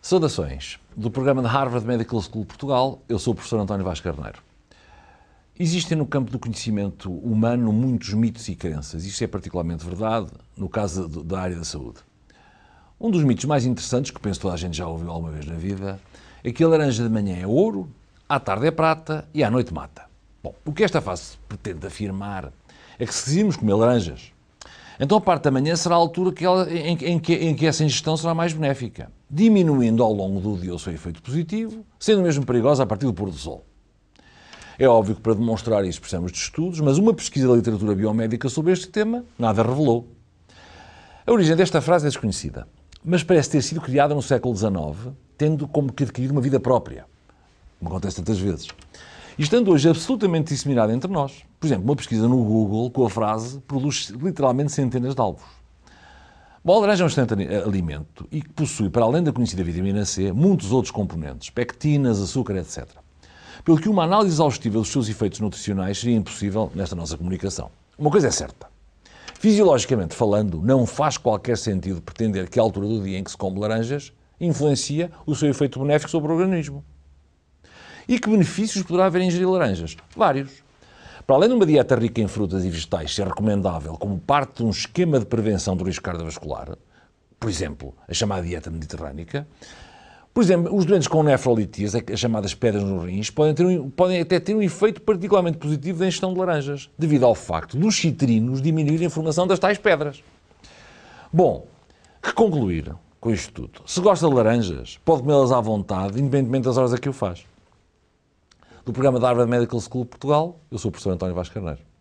Saudações. Do programa de Harvard Medical School Portugal, eu sou o professor António Vaz Carneiro. Existem no campo do conhecimento humano muitos mitos e crenças. Isto é particularmente verdade no caso da área da saúde. Um dos mitos mais interessantes, que penso toda a gente já ouviu alguma vez na vida, é que a laranja de manhã é ouro, à tarde é prata e à noite mata. Bom, o que esta fase pretende afirmar é que se quisermos comer laranjas então a parte da manhã será a altura que ela, em, em, que, em, que, essa ingestão será mais benéfica, diminuindo ao longo do dia o seu efeito positivo, sendo mesmo perigosa a partir do pôr do sol. É óbvio que para demonstrar isso precisamos de estudos, mas uma pesquisa da literatura biomédica sobre este tema nada revelou. A origem desta frase é desconhecida, mas parece ter sido criada no século XIX, tendo como que adquirido uma vida própria, como acontece tantas vezes e estando hoje absolutamente disseminada entre nós. Por exemplo, uma pesquisa no Google com a frase produz literalmente centenas de alvos. Bom, a laranja é um excelente eh, alimento e que possui, para além da conhecida vitamina C, muitos outros componentes, pectinas, açúcar, etc. Pelo que uma análise exaustiva dos seus efeitos nutricionais seria impossível nesta nossa comunicação. Uma coisa é certa. Fisiologicamente falando, não faz qualquer sentido pretender que a altura do dia em que se come laranjas influencia o seu efeito benéfico sobre o organismo. E que benefícios poderá haver em ingerir laranjas? Vários. Para além de uma dieta rica em frutas e vegetais ser recomendável como parte de um esquema de prevenção do risco cardiovascular, por exemplo, a chamada dieta mediterrânica, por exemplo, os doentes com nefrolitias, é as chamadas pedras nos rins, podem, ter um, podem até ter um efeito particularmente positivo da ingestão de laranjas, devido ao facto dos citrinos diminuir a formação das tais pedras. Bom, que concluir com isto tudo? Se gosta de laranjas, pode comê-las à vontade, independentemente das horas a que o faz do programa da Harvard Medical School Portugal. Eu sou o professor António Vaz Carneiro.